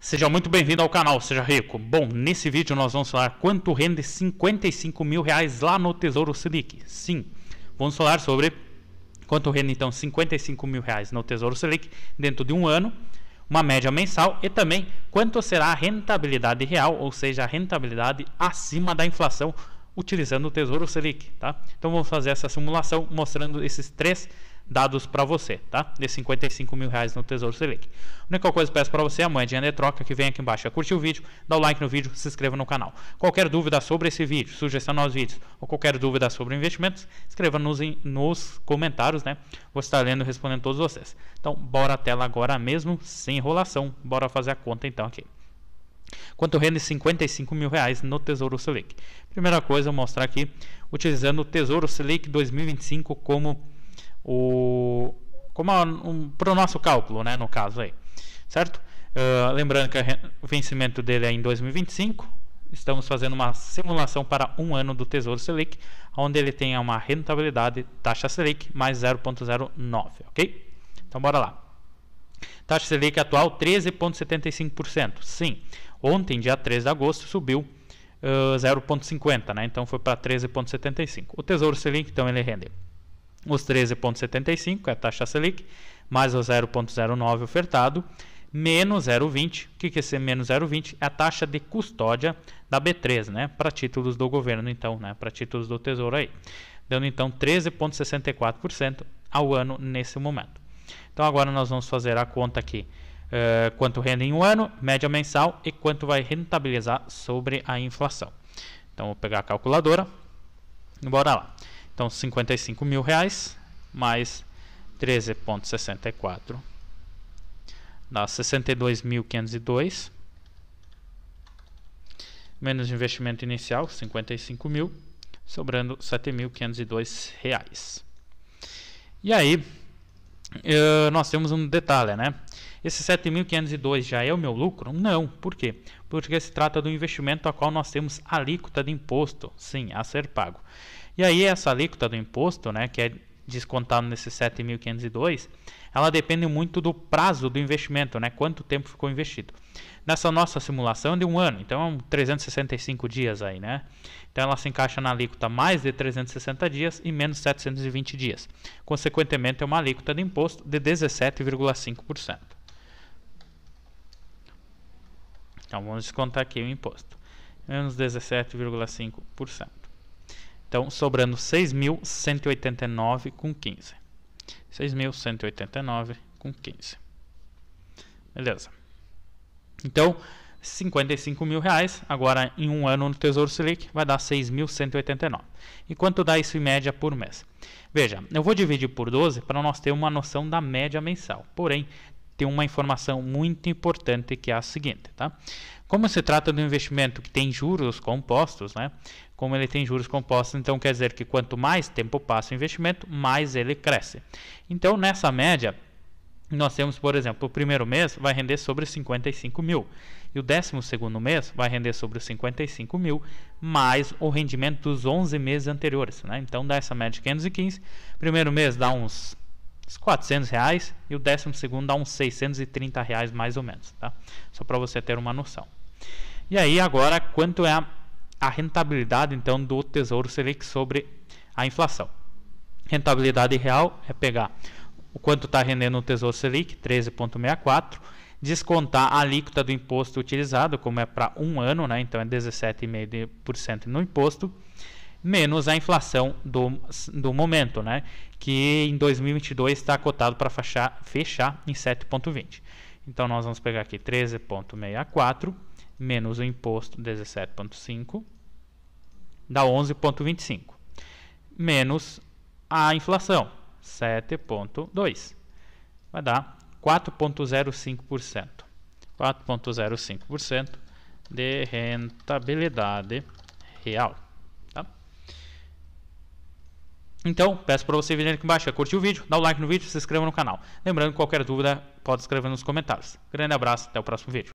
Seja muito bem-vindo ao canal, seja rico. Bom, nesse vídeo nós vamos falar quanto rende 55 mil reais lá no Tesouro Selic. Sim, vamos falar sobre quanto rende então 55 mil reais no Tesouro Selic dentro de um ano, uma média mensal e também quanto será a rentabilidade real, ou seja, a rentabilidade acima da inflação utilizando o Tesouro Selic, tá? Então vamos fazer essa simulação mostrando esses três dados para você, tá? De 55 mil reais no Tesouro Selic. A única coisa que peço para você é a moedinha de troca que vem aqui embaixo. É curtir o vídeo, dá o like no vídeo, se inscreva no canal. Qualquer dúvida sobre esse vídeo, sugestão aos vídeos ou qualquer dúvida sobre investimentos, escreva nos, nos comentários, né? Vou estar lendo e respondendo todos vocês. Então, bora a tela agora mesmo, sem enrolação. Bora fazer a conta então aqui. Quanto rende 55 mil reais no Tesouro Selic? Primeira coisa, eu mostrar aqui, utilizando o Tesouro Selic 2025 como o como é um, para o nosso cálculo, né, no caso aí, certo? Uh, lembrando que o vencimento dele é em 2025, estamos fazendo uma simulação para um ano do Tesouro Selic, onde ele tem uma rentabilidade taxa Selic mais 0,09, ok? Então bora lá. Taxa Selic atual 13,75%. Sim, ontem, dia 3 de agosto, subiu uh, ah, 0,50, né? Então foi para 13,75. O Tesouro Selic, então, ele rendeu os 13,75, é a taxa Selic, mais o 0,09 ofertado, menos 0,20. O que é ser menos 0,20? É a taxa de custódia da B3, né? Para títulos do governo, então, né? Para títulos do Tesouro aí. Dando então 13,64% ao ano nesse momento. Então agora nós vamos fazer a conta aqui. Uh, quanto rende em um ano, média mensal e quanto vai rentabilizar sobre a inflação. Então vou pegar a calculadora. Bora lá. Então 55 mil reais mais 13,64 dá 62.502 menos investimento inicial 55 mil sobrando 7.502 reais e aí eh, nós temos um detalhe né esse 7.502 já é o meu lucro? Não. Por quê? Porque se trata do investimento a qual nós temos alíquota de imposto, sim, a ser pago. E aí essa alíquota do imposto, né, que é descontado nesse 7.502, ela depende muito do prazo do investimento, né? Quanto tempo ficou investido. Nessa nossa simulação é de um ano, então 365 é dias aí, né? Então ela se encaixa na alíquota mais de 360 dias e menos 720 dias. Consequentemente, é uma alíquota de imposto de 17,5%. Então vamos descontar aqui o imposto. Menos 17,5%. Então, sobrando 6.189 com 15. 6.189 com 15. Beleza. Então, 55 mil reais, agora em um ano no Tesouro Selic, vai dar 6.189. E quanto dá isso em média por mês? Veja, eu vou dividir por 12 para nós ter uma noção da média mensal. Porém, tem uma informação muito importante que é a seguinte, tá? Como se trata de um investimento que tem juros compostos, né? Como ele tem juros compostos, então quer dizer que quanto mais tempo passa o investimento, mais ele cresce. Então, nessa média, nós temos, por exemplo, o primeiro mês vai render sobre 55 mil e o décimo segundo mês vai render sobre 55 mil mais o rendimento dos 11 meses anteriores, né? Então dá essa média de 515. Primeiro mês dá uns uns 400 reais e o décimo segundo dá uns 630 reais mais ou menos, tá? Só para você ter uma noção. E aí agora quanto é a, a rentabilidade então do Tesouro Selic sobre a inflação? Rentabilidade real é pegar o quanto está rendendo o Tesouro Selic, 13,64, descontar a alíquota do imposto utilizado, como é para um ano, né? então é 17,5% no imposto, menos a inflação do, do momento, né? que em 2022 está cotado para fechar, fechar em 7,20. Então nós vamos pegar aqui 13,64 menos o imposto 17,5 dá 11,25 menos a inflação 7,2 vai dar 4,05%. 4,05% de rentabilidade real. Então, peço para você vir aqui embaixo, curtir o vídeo, dar o like no vídeo, se inscreva no canal. Lembrando, qualquer dúvida, pode escrever nos comentários. Grande abraço, até o próximo vídeo.